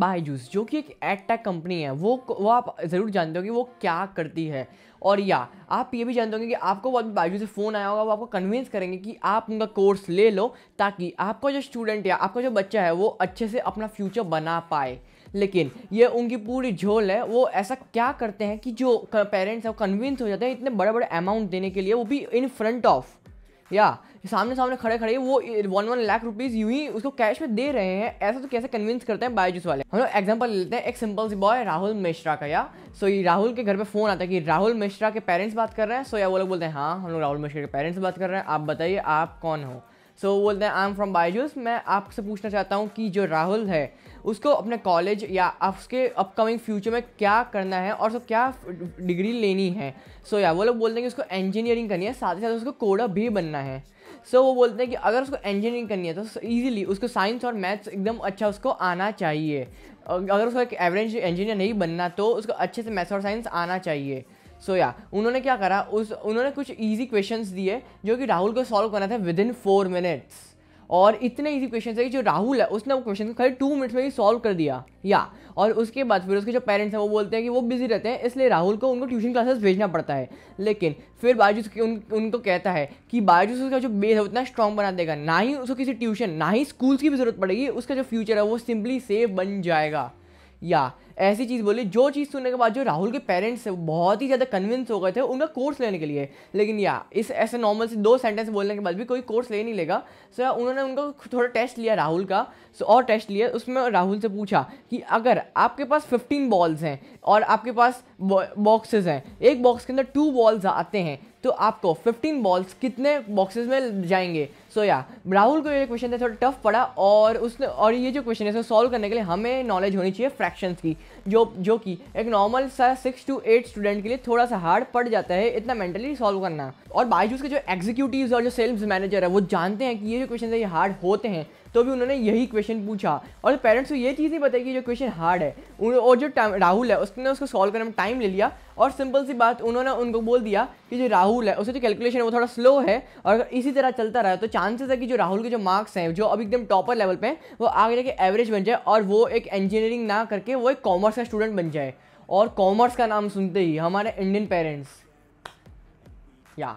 बायजूस जो कि एक एडटेक कंपनी है वो वो आप ज़रूर जानते हो कि वो क्या करती है और या आप ये भी जानते होंगे कि आपको बहुत बायजूस से फ़ोन आया होगा वो आपको कन्विंस करेंगे कि आप उनका कोर्स ले लो ताकि आपका जो स्टूडेंट या आपका जो बच्चा है वो अच्छे से अपना फ्यूचर बना पाए लेकिन ये उनकी पूरी झोल है वो ऐसा क्या करते हैं कि जो पेरेंट्स हैं वो कन्विंस हो जाते हैं इतने बड़े बड़े अमाउंट देने के लिए वो भी इन फ्रंट ऑफ या सामने सामने खड़े खड़े वो वन वन लाख रुपीज यू ही उसको कैश में दे रहे हैं ऐसा तो कैसे कन्विंस करते हैं बायजूस वाले हम लोग एग्जाम्पल लेते हैं एक सिंपल सी बॉय राहुल मिश्रा का या सो ये राहुल के घर पे फोन आता है कि राहुल मिश्रा के पेरेंट्स बात कर रहे हैं सो या वो लोग बोलते हैं हाँ हम लोग राहुल मिश्रा के पेरेंट्स बात कर रहे हैं आप बताइए आप कौन हो सो so, बोलते हैं आई एम फ्रॉम बायजूस मैं आपसे पूछना चाहता हूँ कि जो राहुल है उसको अपने कॉलेज या उसके अपकमिंग फ्यूचर में क्या करना है और उसको क्या डिग्री लेनी है सो so, या वो लोग बोलते हैं कि उसको इंजीनियरिंग करनी है साथ ही साथ उसको कोडा भी बनना है सो so, वो बोलते हैं कि अगर उसको इंजीनियरिंग करनी है तो ईजिली उसको साइंस और मैथ्स एकदम अच्छा उसको आना चाहिए अगर उसको एक एवरेज इंजीनियर नहीं बनना तो उसको अच्छे से मैथ्स और साइंस आना चाहिए सो so, या yeah, उन्होंने क्या करा उस उन्होंने कुछ ईजी क्वेश्चंस दिए जो कि राहुल को सॉल्व करना था विद इन फोर मिनट्स और इतने इजी क्वेश्चन है जो राहुल है उसने वो क्वेश्चन को खाली टू मिनट्स में ही सॉल्व कर दिया या और उसके बाद फिर उसके जो पेरेंट्स हैं वो बोलते हैं कि वो बिजी रहते हैं इसलिए राहुल को उनको ट्यूशन क्लासेस भेजना पड़ता है लेकिन फिर बायजूस उन, उनको कहता है कि बायजूस उसका जो बेस है उतना स्ट्रॉन्ग बना देगा ना ही उसको किसी ट्यूशन ना ही स्कूल्स की भी जरूरत पड़ेगी उसका जो फ्यूचर है वो सिंपली सेफ बन जाएगा या ऐसी चीज़ बोली जो चीज़ सुनने के बाद जो राहुल के पेरेंट्स बहुत ही ज़्यादा कन्विंस हो गए थे उनका कोर्स लेने के लिए लेकिन या इस ऐसे नॉर्मल से दो सेंटेंस बोलने के बाद भी कोई कोर्स ले नहीं लेगा सो so, उन्होंने उनको थोड़ा टेस्ट लिया राहुल का सो so, और टेस्ट लिया उसमें राहुल से पूछा कि अगर आपके पास फिफ्टीन बॉल्स हैं और आपके पास बॉक्सेज हैं एक बॉक्स के अंदर टू बॉल्स आते हैं तो आपको 15 बॉल्स कितने बॉक्सेस में जाएंगे सो या राहुल को ये क्वेश्चन था थोड़ा टफ पड़ा और उसने और ये जो क्वेश्चन है सॉल्व करने के लिए हमें नॉलेज होनी चाहिए फ्रैक्शंस की जो जो कि एक नॉर्मल सा सिक्स टू एट स्टूडेंट के लिए थोड़ा सा हार्ड पड़ जाता है इतना मेंटली सॉल्व करना और बाईजूस के जो एग्जीक्यूटिव और जो सेल्स मैनेजर है वो जानते हैं कि ये जो क्वेश्चन है ये हार्ड होते हैं तो भी उन्होंने यही क्वेश्चन पूछा और पेरेंट्स को ये चीज़ नहीं बताई कि जो क्वेश्चन हार्ड है और जो राहुल है उसने उसको सॉल्व करने में टाइम ले लिया और सिंपल सी बात उन्होंने उनको बोल दिया कि जो राहुल है उसे जो तो कैलकुलेशन है वो थोड़ा स्लो है और अगर इसी तरह चलता रहा तो चांसेस है कि जो राहुल के जो मार्क्स हैं जो अब एकदम टॉपर लेवल पे हैं वो आगे जाके एवरेज बन जाए और वो एक इंजीनियरिंग ना करके वो एक कॉमर्स का स्टूडेंट बन जाए और कॉमर्स का नाम सुनते ही हमारे इंडियन पेरेंट्स या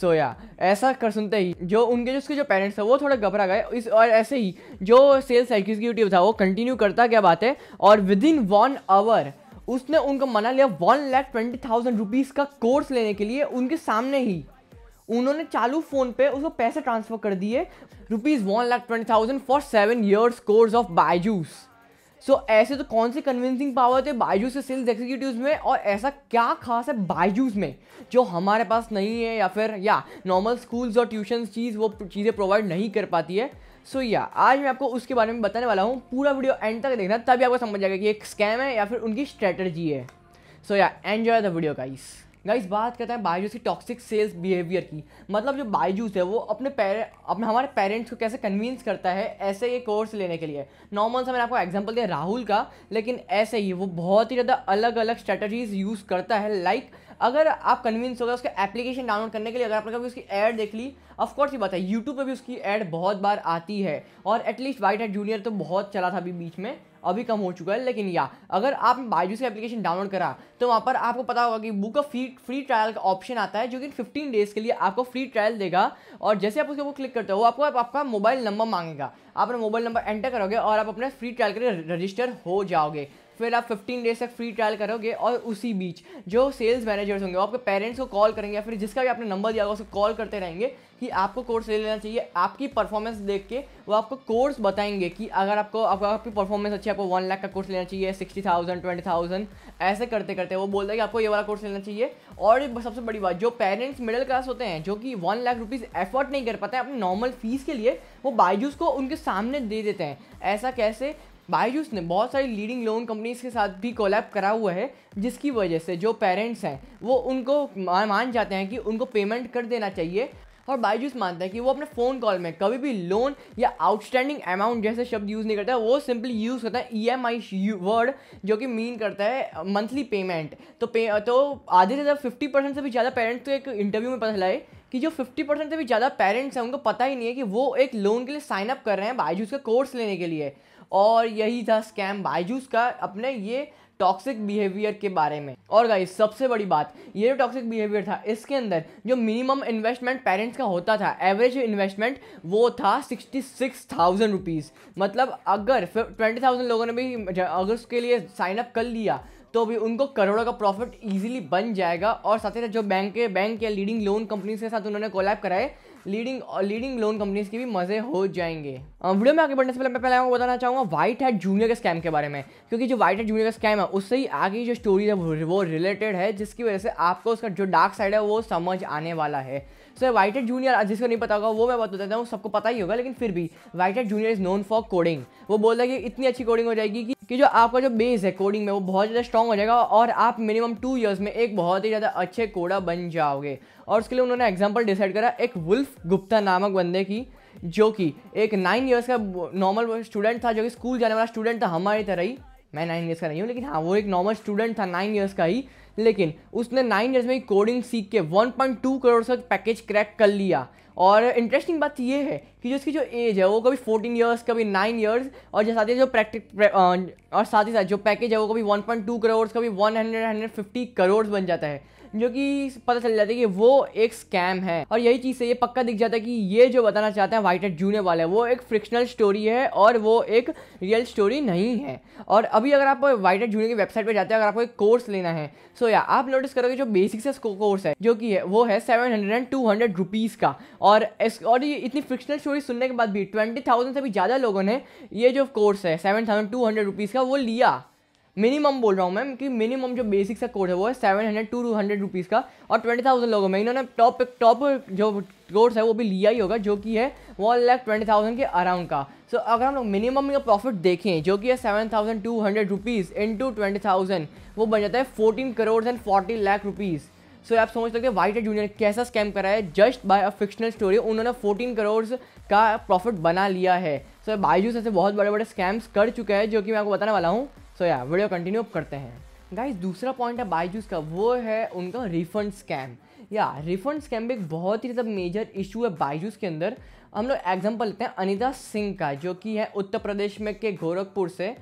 सोया ऐसा कर सुनते ही जो उनके जो उसके जो पेरेंट्स थे वो थोड़ा घबरा गए इस और ऐसे ही जो सेल्स एग्जीक्यूटिव था वो कंटिन्यू करता क्या बात है और विद इन वन आवर उसने उनको मना लिया one lakh twenty thousand rupees का कोर्स लेने के लिए उनके सामने ही उन्होंने चालू फ़ोन पे उसको पैसे ट्रांसफ़र कर दिए rupees one lakh twenty thousand for seven years course of Byju's so so, ऐसे तो कौन से कन्विंसिंग पावर थे बायजूस के सेल्स एग्जीक्यूटिव में और ऐसा क्या खास है बायजूस में जो हमारे पास नहीं है या फिर या नॉर्मल स्कूल्स और ट्यूशन चीज़ वो चीज़ें प्रोवाइड नहीं कर पाती है सो so, या yeah, आज मैं आपको उसके बारे में बताने वाला हूँ पूरा वीडियो एंड तक देखना तभी आपको समझ जाएगा कि एक स्कैम है या फिर उनकी स्ट्रैटेजी है सो या enjoy the video guys guys बात करते हैं बायजूस की टॉक्सिक सेल्स बिहेवियर की मतलब जो बायजूस है वो अपने पेरे अपने हमारे पेरेंट्स को कैसे कन्विंस करता है ऐसे ये कोर्स लेने के लिए नॉर्मल से मैंने आपको एग्जांपल दिया राहुल का लेकिन ऐसे ही वो बहुत ही ज़्यादा अलग अलग स्ट्रेटजीज़ यूज़ करता है लाइक अगर आप कन्विंस हो गए उसका एप्लीकेशन डाउनलोड करने के लिए अगर आपने कभी उसकी ऐड देख ली ऑफकोर्स ये बात है यूट्यूब पर भी उसकी ऐड बहुत बार आती है और एटलीस्ट वाइट हेड जूनियर तो बहुत चला था अभी बीच में अभी कम हो चुका है लेकिन या अगर आप बायजूस का एप्लीकेशन डाउनलोड करा तो वहाँ पर आपको पता होगा कि बुक का फ्री फ्री ट्रायल का ऑप्शन आता है जो कि फिफ्टीन डेज़ के लिए आपको फ्री ट्रायल देगा और जैसे आप उसके वो क्लिक करते हो आपको आपका मोबाइल नंबर मांगेगा आप अपना मोबाइल नंबर एंटर करोगे और आप अपने फ्री ट्रायल के लिए रजिस्टर हो जाओगे फिर आप 15 डेज तक फ्री ट्रायल करोगे और उसी बीच जो सेल्स मैनेजर्स होंगे आपके पेरेंट्स को कॉल करेंगे या फिर जिसका भी आपने नंबर दिया होगा उसको कॉल करते रहेंगे कि आपको कोर्स ले लेना चाहिए आपकी परफॉर्मेंस देख के वो आपको कोर्स बताएंगे कि अगर आपको आपको आपकी परफॉर्मेंस अच्छी आपको वन लाख का कोर्स लेना चाहिए सिक्सटी थाउजेंड ट्वेंटी थाउजेंड ऐसे करते करते वो बोलता है कि आपको ये वाला कोर्स लेना चाहिए और सबसे बड़ी बात जो पेरेंट्स मिडिल क्लास होते हैं जो कि वन लाख रुपीज़ एफर्ट नहीं कर पाते हैं अपनी नॉर्मल फीस के लिए वो बायजूस को उनके सामने दे देते हैं ऐसा कैसे बायजूस ने बहुत सारी लीडिंग लोन कंपनीज के साथ भी कोलैब करा हुआ है जिसकी वजह से जो पेरेंट्स हैं वो उनको मान जाते हैं कि उनको पेमेंट कर देना चाहिए और बायजूस मानता है कि वो अपने फ़ोन कॉल में कभी भी लोन या आउटस्टैंडिंग अमाउंट जैसे शब्द यूज़ नहीं करता है वो सिंपली यूज़ करता है ई एम आई वर्ड जो कि मीन करता है मंथली पेमेंट तो पे तो आधे से ज़्यादा फिफ्टी परसेंट से भी ज़्यादा पेरेंट्स तो एक इंटरव्यू में पता चला है कि जो फिफ्टी परसेंट से भी ज़्यादा पेरेंट्स हैं उनको पता ही नहीं है कि वो एक लोन के लिए साइन अप कर रहे हैं बायजूस का कोर्स लेने के लिए और यही था स्कैम बायजूस का अपने ये टॉक्सिक बिहेवियर के बारे में और गाइस सबसे बड़ी बात ये जो टॉक्सिक बिहेवियर था इसके अंदर जो मिनिमम इन्वेस्टमेंट पेरेंट्स का होता था एवरेज इन्वेस्टमेंट वो था सिक्सटी सिक्स थाउजेंड रुपीज़ मतलब अगर ट्वेंटी थाउजेंड लोगों ने भी अगर उसके लिए साइन अप कर लिया तो भी उनको करोड़ों का प्रॉफिट इजीली बन जाएगा और साथ ही साथ जो बैंक के बैंक या लीडिंग लोन कंपनीज के साथ उन्होंने कोलैब कराए लीडिंग लीडिंग लोन कंपनीज के भी मजे हो जाएंगे वीडियो में आगे बढ़ने से पहले मैं पहले आपको बताना चाहूंगा व्हाइट हेड जूनियर के स्कैम के बारे में क्योंकि जो व्हाइट हेड जूनियर का स्कैम है उससे ही आगे जो स्टोरी है वो रिलेटेड है जिसकी वजह से आपको उसका जो डार्क साइड है वो समझ आने वाला है सो एड जूनियर जिसको नहीं पता होगा वो मैं बता देता हूँ सबको पता ही होगा लेकिन फिर भी Hat Junior is known for coding वो बोल है कि इतनी अच्छी कोडिंग हो जाएगी कि कि जो आपका जो बेस है कोडिंग में वो बहुत ज़्यादा स्ट्रॉग हो जाएगा और आप मिनिमम टू ईयर्स में एक बहुत ही ज़्यादा अच्छे कोडा बन जाओगे और उसके लिए उन्होंने एग्जाम्पल डिसाइड करा एक वुल्फ गुप्ता नामक बंदे की जो कि एक नाइन ईयर्स का नॉर्मल स्टूडेंट था जो कि स्कूल जाने वाला स्टूडेंट था हमारी तरह ही मैं नाइन ईयर्स का नहीं हूँ लेकिन हाँ वो एक नॉर्मल स्टूडेंट था नाइन ईयर्स का ही लेकिन उसने नाइन ईयर्स में ही कोडिंग सीख के 1.2 करोड़ से पैकेज क्रैक कर लिया और इंटरेस्टिंग बात ये है कि जो उसकी जो एज है वो कभी 14 इयर्स कभी 9 इयर्स और जो साथ ही जो प्रैक्टिक और साथ ही साथ जो पैकेज है वो कभी 1.2 करोड़ कभी 100 150 करोड़ बन जाता है जो कि पता चल जाता है कि वो एक स्कैम है और यही चीज़ से ये पक्का दिख जाता है कि ये जो बताना चाहते हैं वाइट एड जूने वाला है वो एक फ्रिक्शनल स्टोरी है और वो एक रियल स्टोरी नहीं है और अभी अगर आप वाइट एड जूने की वेबसाइट पर जाते हैं अगर आपको एक कोर्स लेना है सो या आप नोटिस करोगे जो बेसिक से कोर्स है जो कि है वो है seven hundred and two hundred rupees का और इस और ये इतनी फ्रिक्शनल स्टोरी सुनने के बाद भी ट्वेंटी थाउजेंड से भी ज़्यादा लोगों ने ये जो कोर्स है seven thousand two hundred rupees का वो लिया मिनिमम बोल रहा हूँ मैम कि मिनिमम जो बेसिक सा कोर्स है वो है seven hundred two two hundred rupees का और ट्वेंटी थाउजेंड लोगों में इन्होंने टॉप टॉप जो कोर्स है वो भी लिया ही होगा जो कि है वन लाख ट्वेंटी थाउजेंड के अराउंड का सो so, अगर हम लोग मिनिमम का प्रॉफिट देखें जो कि है seven thousand two hundred rupees into twenty thousand वो बन जाता है fourteen crore and forty lakh rupees so so, आप समझ सकते हैं वाइट जूनियर कैसा स्कैम करा है just by a fictional story उन्होंने 14 करोड़ का प्रॉफिट बना लिया है सो so, बायजूस ऐसे बहुत बड़े बड़े स्कैम्स कर चुके हैं जो कि मैं आपको बताने वाला हूँ सो या वीडियो कंटिन्यू करते हैं गाइज दूसरा पॉइंट है बाईजूस का वो है उनका रिफंड स्कैम या रिफंड स्कैम भी एक बहुत ही मतलब मेजर इशू है बाईजूस के अंदर हम लोग एग्जाम्पल लेते हैं अनिता सिंह का जो कि है उत्तर प्रदेश में के गोरखपुर से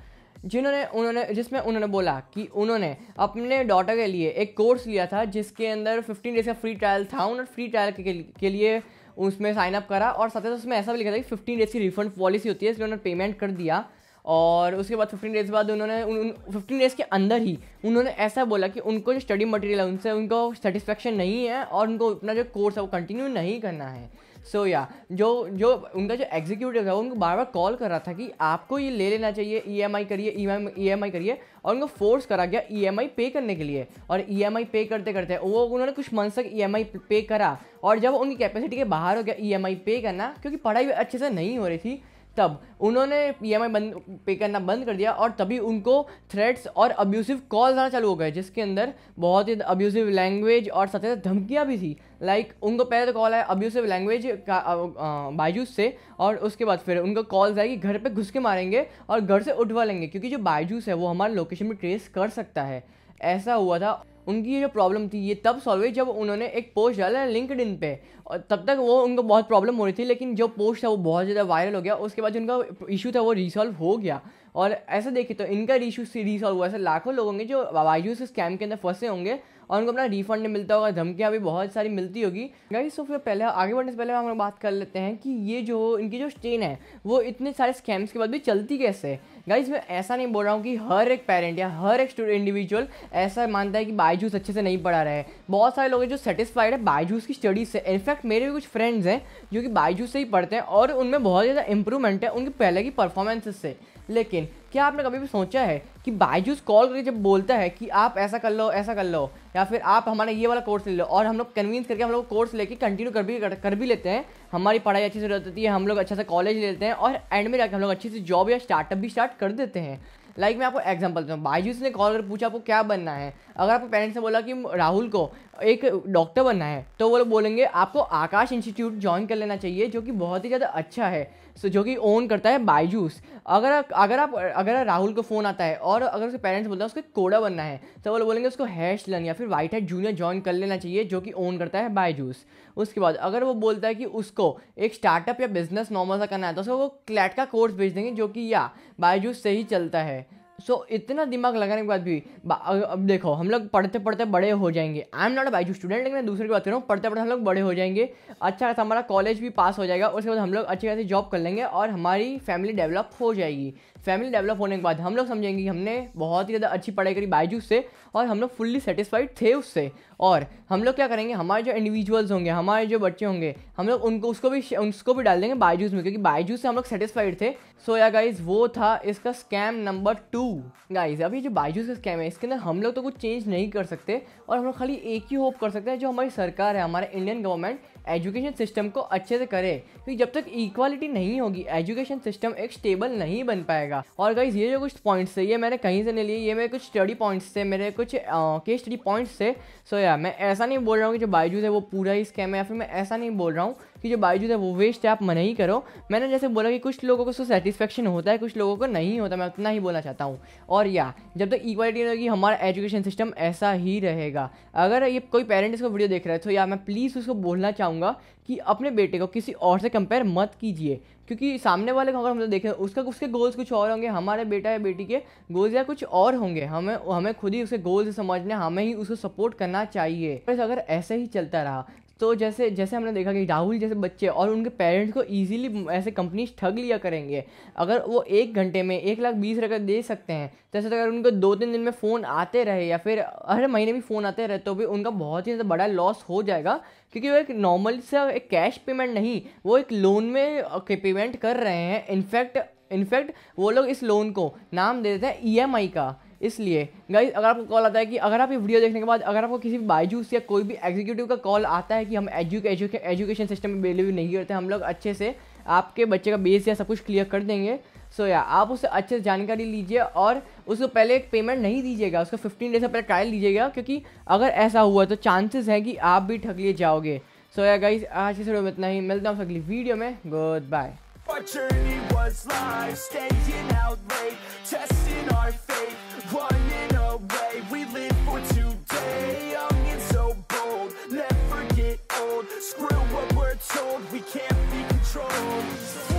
जिन्होंने उन्होंने जिसमें उन्होंने बोला कि उन्होंने अपने डॉटर के लिए एक कोर्स लिया था जिसके अंदर 15 डेज का फ्री ट्रायल था उन्होंने फ्री ट्रायल के, के लिए उसमें साइन अप करा और साथ ही साथ उसमें ऐसा भी लिखा था कि 15 डेज की रिफंड पॉलिसी होती है इसलिए उन्होंने पेमेंट कर दिया और उसके बाद फिफ्टीन डेज़ बाद उन्होंने उन फिफ्टीन डेज़ के अंदर ही उन्होंने ऐसा बोला कि उनको जो स्टडी मटेरियल है उनसे उनको सेटिस्फेक्शन नहीं है और उनको अपना जो कोर्स है वो कंटिन्यू नहीं करना है सो so, या yeah, जो जो उनका जो एग्जीक्यूटिव था उनको बार बार कॉल कर रहा था कि आपको ये ले लेना चाहिए ई e करिए ई e e करिए और उनको फोर्स करा गया ई पे करने के लिए और ई पे करते करते वो उन्होंने कुछ मंथ तक ई पे करा और जब उनकी कैपेसिटी के बाहर हो गया ई पे करना क्योंकि पढ़ाई अच्छे से नहीं हो रही थी तब उन्होंने ई एम आई बंद पे करना बंद कर दिया और तभी उनको थ्रेट्स और अब्यूसिव कॉल्स आना चालू हो गए जिसके अंदर बहुत ही अब्यूसिव लैंग्वेज और साथ ही साथ धमकियाँ भी थी लाइक like, उनको पहले तो कॉल आया अब्यूसिव लैंग्वेज का बायजूस से और उसके बाद फिर उनको कॉल्स आएगी कि घर पे घुस के मारेंगे और घर से उठवा लेंगे क्योंकि जो बायजूस है वो हमारे लोकेशन में ट्रेस कर सकता है ऐसा हुआ था उनकी ये जो प्रॉब्लम थी ये तब सॉल्व हुई जब उन्होंने एक पोस्ट डाला लिंकड पे और तब तक वो उनको बहुत प्रॉब्लम हो रही थी लेकिन जो पोस्ट था वो बहुत ज़्यादा वायरल हो गया उसके बाद जो उनका इशू था वो रिसॉल्व हो गया और ऐसे देखिए तो इनका इशू रिसॉल्व हुआ ऐसे लाखों लोग होंगे जो वाई से स्कैम के अंदर फंसे होंगे और उनको अपना रिफंड नहीं मिलता होगा धमकियाँ भी बहुत सारी मिलती होगी गाइस तो फिर पहले आगे बढ़ने से पहले हम लोग बात कर लेते हैं कि ये जो इनकी जो स्टेन है वो इतने सारे स्कैम्स के बाद भी चलती कैसे गाइस गाइज मैं ऐसा नहीं बोल रहा हूँ कि हर एक पेरेंट या हर एक स्टूडेंट इंडिविजुअल ऐसा मानता है कि बायजूस अच्छे से नहीं पढ़ा रहे बहुत सारे लोग हैं जो सेटिस्फाइड है बायजूस की स्टडीज़ से इनफैक्ट मेरे भी कुछ फ्रेंड्स हैं जो कि बायजूस से ही पढ़ते हैं और उनमें बहुत ज़्यादा इंप्रूवमेंट है उनकी पहले की परफॉर्मेंसेस से लेकिन क्या आपने कभी भी सोचा है कि बायजूस कॉल करके जब बोलता है कि आप ऐसा कर लो ऐसा कर लो या फिर आप हमारा ये वाला कोर्स ले लो और हम लोग कन्विंस करके हम लोग कोर्स लेके कंटिन्यू कर भी कर, कर भी लेते हैं हमारी पढ़ाई अच्छी से रहती है हम लोग अच्छा से कॉलेज लेते हैं और एंड में जाकर हम लोग अच्छी से जॉब या स्टार्टअप भी स्टार्ट कर देते हैं लाइक like मैं आपको एग्जाम्पल देता हूँ बायजूस ने कॉल कर पूछा आपको क्या बनना है अगर आपको पेरेंट्स ने बोला कि राहुल को एक डॉक्टर बनना है तो वो लोग बोलेंगे आपको आकाश इंस्टीट्यूट ज्वाइन कर लेना चाहिए जो कि बहुत ही ज़्यादा अच्छा है सो जो कि ओन करता है बायजूस अगर अगर आप अगर राहुल को फ़ोन आता है और अगर उसके पेरेंट्स बोलता है उसको कोडा बनना है तो वो लोग बोलेंगे उसको हैश लन या फिर वाइट हैड जूनियर ज्वाइन कर लेना चाहिए जो कि ओन करता है बायजूस उसके बाद अगर वो बोलता है कि उसको एक स्टार्टअप या बिजनेस नॉर्मल सा करना है तो उसको वो क्लैट का कोर्स भेज देंगे जो कि या बायजूस से ही चलता है सो so, इतना दिमाग लगाने के बाद भी अब देखो हम लोग पढ़ते पढ़ते बड़े हो जाएंगे I am not a Byju student लेकिन मैं दूसरे की बात कर रहा हूँ पढ़ते पढ़ते हम लोग बड़े हो जाएंगे अच्छा खासा हमारा कॉलेज भी पास हो जाएगा उसके बाद हम लोग अच्छी खासी जॉब कर लेंगे और हमारी फैमिली डेवलप हो जाएगी फैमिली डेवलप होने के बाद हम लोग समझेंगे कि हमने बहुत ही ज़्यादा अच्छी पढ़ाई करी बायजूस से और हम लोग फुल्ली सेटिस्फाइड थे उससे और हम लोग क्या करेंगे हमारे जो इंडिविजुअल्स होंगे हमारे जो बच्चे होंगे हम लोग उनको उसको भी उसको भी डाल देंगे बायजूस में क्योंकि बायजूस से हम लोग सेटिस्फाइड थे सो या गाइज वो था इसका स्कैम नंबर टू गाइज अभी जो बायजूस का स्कैम है इसके अंदर हम लोग तो कुछ चेंज नहीं कर सकते और हम लोग खाली एक ही होप कर सकते हैं जो हमारी सरकार है हमारे इंडियन गवर्नमेंट एजुकेशन सिस्टम को अच्छे से करें क्योंकि जब तक इक्वालिटी नहीं होगी एजुकेशन सिस्टम एक स्टेबल नहीं बन पाएगा और गाइज ये जो कुछ पॉइंट्स है ये मैंने कहीं से नहीं लिए ये मेरे कुछ स्टडी पॉइंट्स थे मेरे कुछ के स्टडी पॉइंट्स थे सो या मैं ऐसा नहीं बोल रहा हूँ कि जो बायजूज है वो पूरा ही स्कैम है या फिर मैं ऐसा नहीं बोल रहा हूँ कि जो बाइजूस है वो वेस्ट है आप मना ही करो मैंने जैसे बोला कि कुछ लोगों को उसको सेटिस्फेक्शन होता है कुछ लोगों को नहीं होता मैं उतना ही बोलना चाहता हूँ और या जब तक इक्वालिटी रहेगी हमारा एजुकेशन सिस्टम ऐसा ही रहेगा अगर ये कोई पेरेंट इसको वीडियो देख रहे हो तो या मैं प्लीज़ उसको बोलना चाहूँगा कि अपने बेटे को किसी और से कंपेयर मत कीजिए क्योंकि सामने वाले को अगर हम देखें उसका उसके गोल्स कुछ और होंगे हमारे बेटा या बेटी के गोल्स या कुछ और होंगे हमें हमें खुद ही उसके गोल्स समझने हमें ही उसको सपोर्ट करना चाहिए बस अगर ऐसे ही चलता रहा तो जैसे जैसे हमने देखा कि राहुल जैसे बच्चे और उनके पेरेंट्स को ईजिली ऐसे कंपनीज ठग लिया करेंगे अगर वो एक घंटे में एक लाख बीस रुपये दे सकते हैं तो ऐसे तो अगर उनको दो तीन दिन में फ़ोन आते रहे या फिर हर महीने भी फ़ोन आते रहे तो भी उनका बहुत ही ज़्यादा बड़ा लॉस हो जाएगा क्योंकि वो एक नॉर्मल सा एक कैश पेमेंट नहीं वो एक लोन में पेमेंट कर रहे हैं इनफैक्ट इनफैक्ट वो लोग इस लोन को नाम दे देते हैं ई e का इसलिए गाइज अगर आपको कॉल आता है कि अगर आप ये वीडियो देखने के बाद अगर आपको किसी भी बायजूस या कोई भी एग्जीक्यूटिव का कॉल आता है कि हम एजुकेशन एजुकेशन सिस्टम में बिलीव नहीं करते हम लोग अच्छे से आपके बच्चे का बेस या सब कुछ क्लियर कर देंगे सो या आप उससे अच्छे से जानकारी लीजिए और उसको पहले एक पेमेंट नहीं दीजिएगा उसको फिफ्टीन डेज से पहले ट्रायल लीजिएगा क्योंकि अगर ऐसा हुआ तो चांसेस हैं कि आप भी ठग लिए जाओगे सो या गाइज आज इस वीडियो में इतना ही मिलता हूँ अगली वीडियो में गुड बाय control.